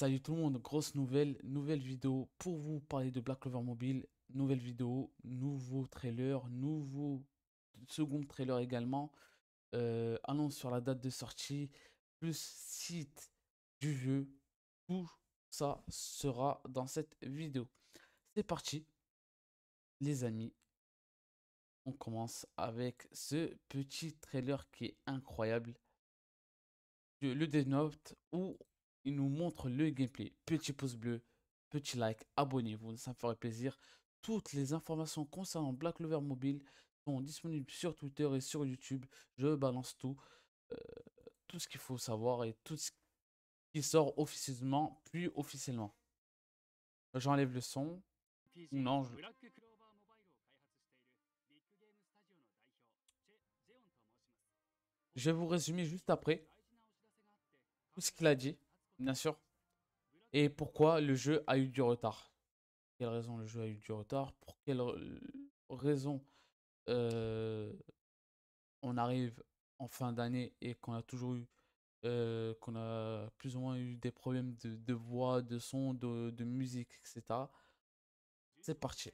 Salut tout le monde, grosse nouvelle, nouvelle vidéo pour vous parler de Black Clover Mobile, nouvelle vidéo, nouveau trailer, nouveau second trailer également, euh, annonce sur la date de sortie, plus site du jeu, tout ça sera dans cette vidéo. C'est parti les amis, on commence avec ce petit trailer qui est incroyable. Le dénote où il nous montre le gameplay. Petit pouce bleu, petit like, abonnez-vous, ça me ferait plaisir. Toutes les informations concernant Black Clover Mobile sont disponibles sur Twitter et sur YouTube. Je balance tout, euh, tout ce qu'il faut savoir et tout ce qui sort officiellement. puis officiellement. J'enlève le son. Non, je vais vous résumer juste après tout ce qu'il a dit bien sûr. Et pourquoi le jeu a eu du retard Pour quelle raison le jeu a eu du retard Pour quelle raison euh, on arrive en fin d'année et qu'on a toujours eu euh, qu'on a plus ou moins eu des problèmes de, voix, de son, de musique, etc. C'est parti.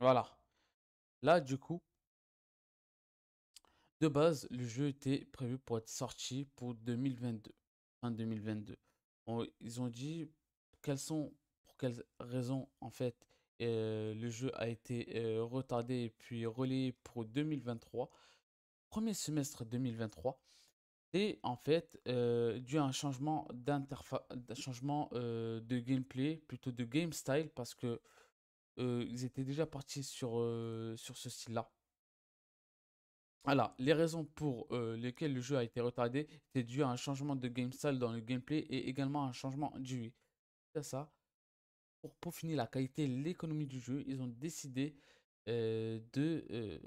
Voilà. Là, du coup, de base, le jeu était prévu pour être sorti pour 2022. Fin 2022. ils ont dit quelles sont, pour quelles raisons, en fait, euh, le jeu a été euh, retardé puis relayé pour 2023. Premier semestre 2023. C'est en fait euh, dû à un changement, un changement euh, de gameplay, plutôt de game style, parce que euh, ils étaient déjà partis sur, sur ce style-là. Voilà, les raisons pour lesquelles le jeu a été retardé c'est dû à un changement de game style dans le gameplay et également à un changement du ça. Pour peaufiner la qualité et l'économie du jeu, ils ont décidé de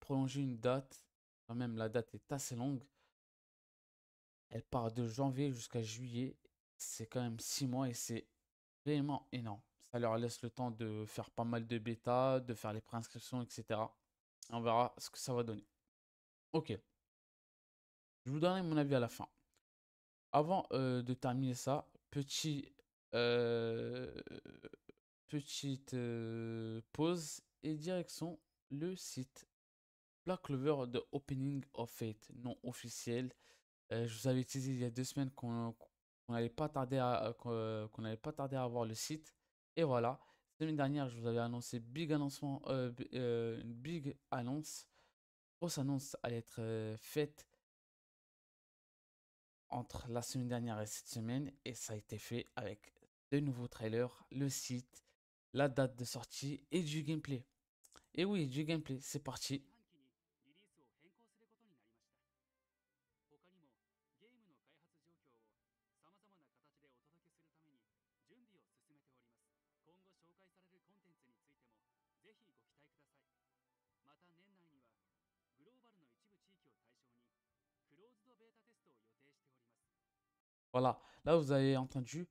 prolonger une date. Quand même, la date est assez longue. Elle part de janvier jusqu'à juillet. C'est quand même six mois et c'est vraiment énorme. Ça leur laisse le temps de faire pas mal de bêta, de faire les préinscriptions, etc. On verra ce que ça va donner. Ok. Je vous donnerai mon avis à la fin. Avant euh, de terminer ça, petit, euh, petite euh, pause et direction le site Black Clover de Opening of Fate, non officiel. Euh, je vous avais dit il y a deux semaines qu'on n'allait pas tarder à euh, qu'on euh, pas tarder à avoir le site. Et voilà. Semaine dernière, je vous avais annoncé big annoncement, une big annonce. Grosse annonce allait être faite entre la semaine dernière et cette semaine, et ça a été fait avec deux nouveaux trailers, le site, la date de sortie et du gameplay. Et oui, du gameplay, c'est parti. Voilà, là vous avez entendu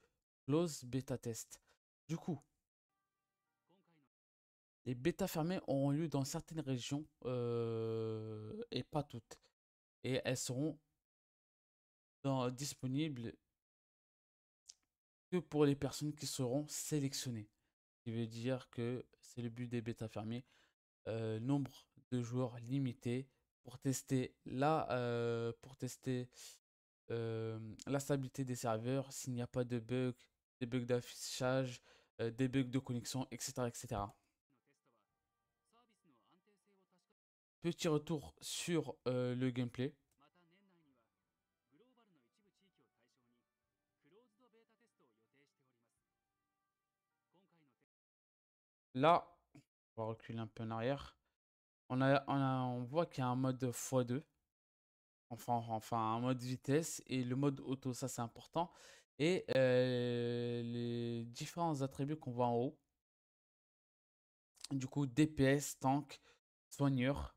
close beta test. Du coup, les bêta fermées auront lieu dans certaines régions euh, et pas toutes. Et elles seront disponibles pour les personnes qui seront sélectionnées. qui veut dire que c'est le but des bêta fermiers. Euh, nombre de joueurs limité pour tester la, euh, pour tester, euh, la stabilité des serveurs, s'il n'y a pas de bugs, des bugs d'affichage, des bugs de connexion, etc. etc. Petit retour sur le gameplay. Là, on va reculer un peu en arrière. On, a, on, voit qu'il y a un mode x2. Enfin, enfin, un mode vitesse et le mode auto, ça c'est important. Et euh, les différents attributs qu'on voit en haut. Du coup, DPS, tank, soigneur.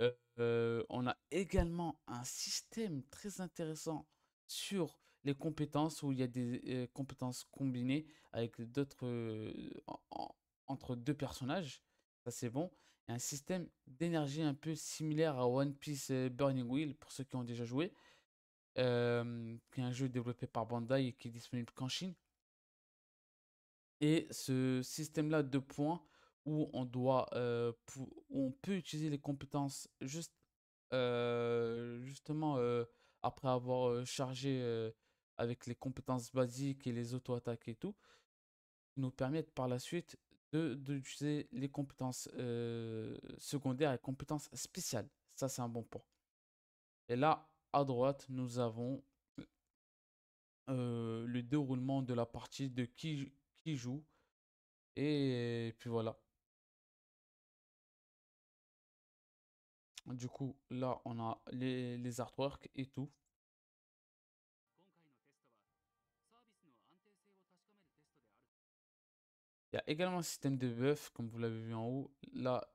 Euh, euh, on a également un système très intéressant sur les compétences où il y a des compétences combinées avec d'autres entre deux personnages. Ça, c'est bon. Et un système d'énergie un peu similaire à One Piece Burning Wheel, pour ceux qui ont déjà joué. Euh, qui est un jeu développé par Bandai et qui est disponible qu'en Chine. Et ce système-là de points où on doit, euh, on peut utiliser les compétences juste, euh, justement après avoir chargé avec les compétences basiques et les auto-attaques et tout, nous permettent par la suite d'utiliser les compétences euh, secondaires et compétences spéciales. Ça, c'est un bon point. Et là, à droite, nous avons euh, le déroulement de la partie de qui, qui joue. Et puis voilà. Du coup, là, on a les, les artworks et tout. également un système de buff, comme vous l'avez vu en haut. Là,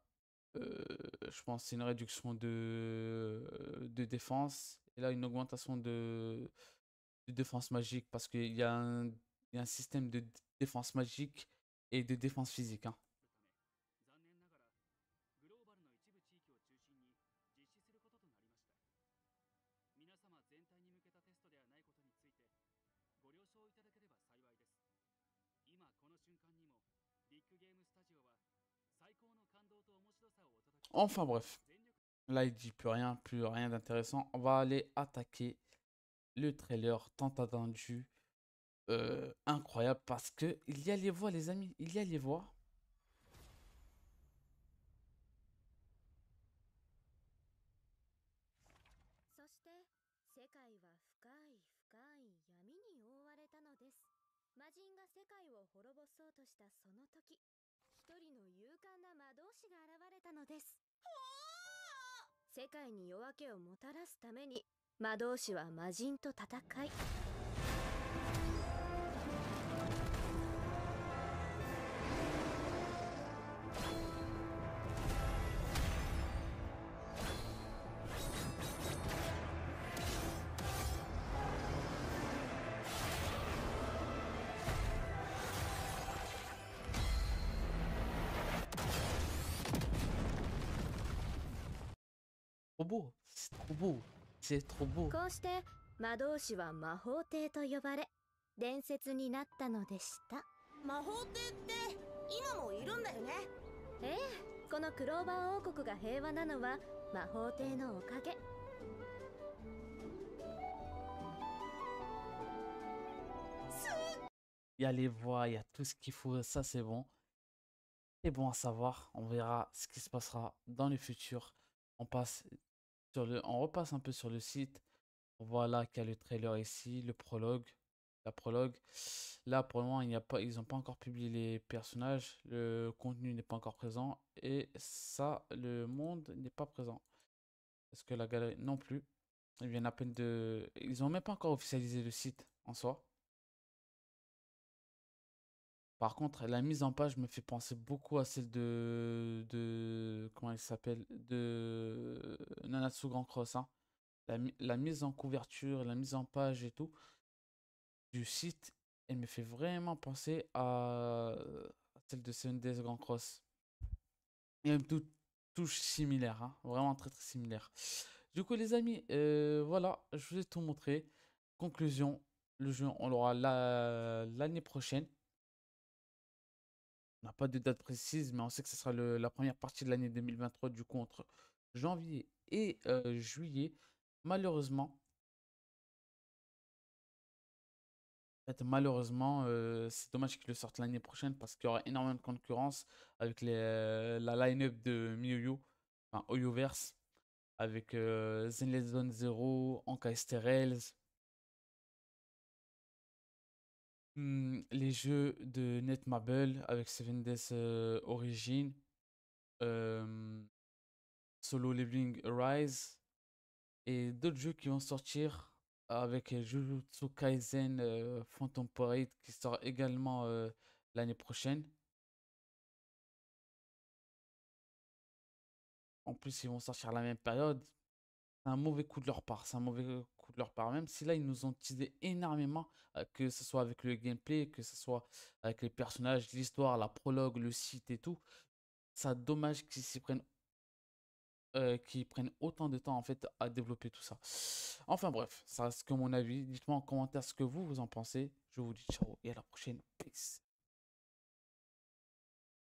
je pense c'est une réduction de, de défense. Et là, une augmentation de, défense magique, parce qu'il y, un, système de défense magique et de défense physique. Hein. Enfin bref. Là, il dit plus rien, plus rien d'intéressant. On va aller attaquer le trailer tant attendu. Euh, incroyable parce que il y a les voix, les amis. Il y a les voix. 界を滅ぼそうとしたその時一人の勇敢な魔導士が現れたのです世界に夜明けをもたらすために魔導士は魔人と戦い beau, c'est trop beau, c'est trop beau. こうして魔導士は魔法帝と呼ばれ、伝説になったのでした。魔法帝って今もいるんだよね。ええ、このクローバー王国が平和なのは魔法帝のおかげ。Il y a les voix, il y a tout ce qu'il faut, ça c'est bon. C'est bon à savoir, on verra ce qui se passera dans le futur. On passe sur le, on repasse un peu sur le site. Voilà qu'il y a le trailer ici, le prologue, la prologue. Là, pour le moment, il n'y a pas, ils n'ont pas encore publié les personnages, le contenu n'est pas encore présent et ça, le monde n'est pas présent. Parce que la galerie non plus, ils viennent à peine de, ils n'ont même pas encore officialisé le site en soi. Par contre, la mise en page me fait penser beaucoup à celle de. de comment elle s'appelle De Nanatsu Grand Cross. Hein. La, mise en couverture, la mise en page et tout du site, elle me fait vraiment penser à, celle de Seven Grand Cross. Et y a une touche similaire, hein, vraiment très très similaire. Du coup, les amis, euh, voilà, je vous ai tout montré. Conclusion, le jeu, on l'aura l'année prochaine. On n'a pas de date précise, mais on sait que ce sera la première partie de l'année 2023, du coup, entre janvier et juillet. Malheureusement, malheureusement, c'est dommage qu'ils le sortent l'année prochaine parce qu'il y aura énormément de concurrence avec la line-up de MiOyo, enfin Oyoverse, avec Zenless Zone Zero, Anka Esterels, Mmh, les jeux de Netmarble avec Seven Deaths euh, Origin, Solo Living Rise et d'autres jeux qui vont sortir avec Jujutsu Kaisen euh, Phantom Parade qui sort également euh, l'année prochaine. En plus, ils vont sortir la même période. C'est un mauvais coup de leur part, c'est un mauvais leur part même si là, ils nous ont teasé énormément, euh, que ce soit avec le gameplay, que ce soit avec les personnages, l'histoire, la prologue, le site et tout. Ça dommage qu'ils s'y prennent euh, qu'ils prennent autant de temps en fait à développer tout ça. Enfin bref, ça c'est que mon avis. Dites-moi en commentaire ce que vous vous en pensez. Je vous dis ciao et à la prochaine.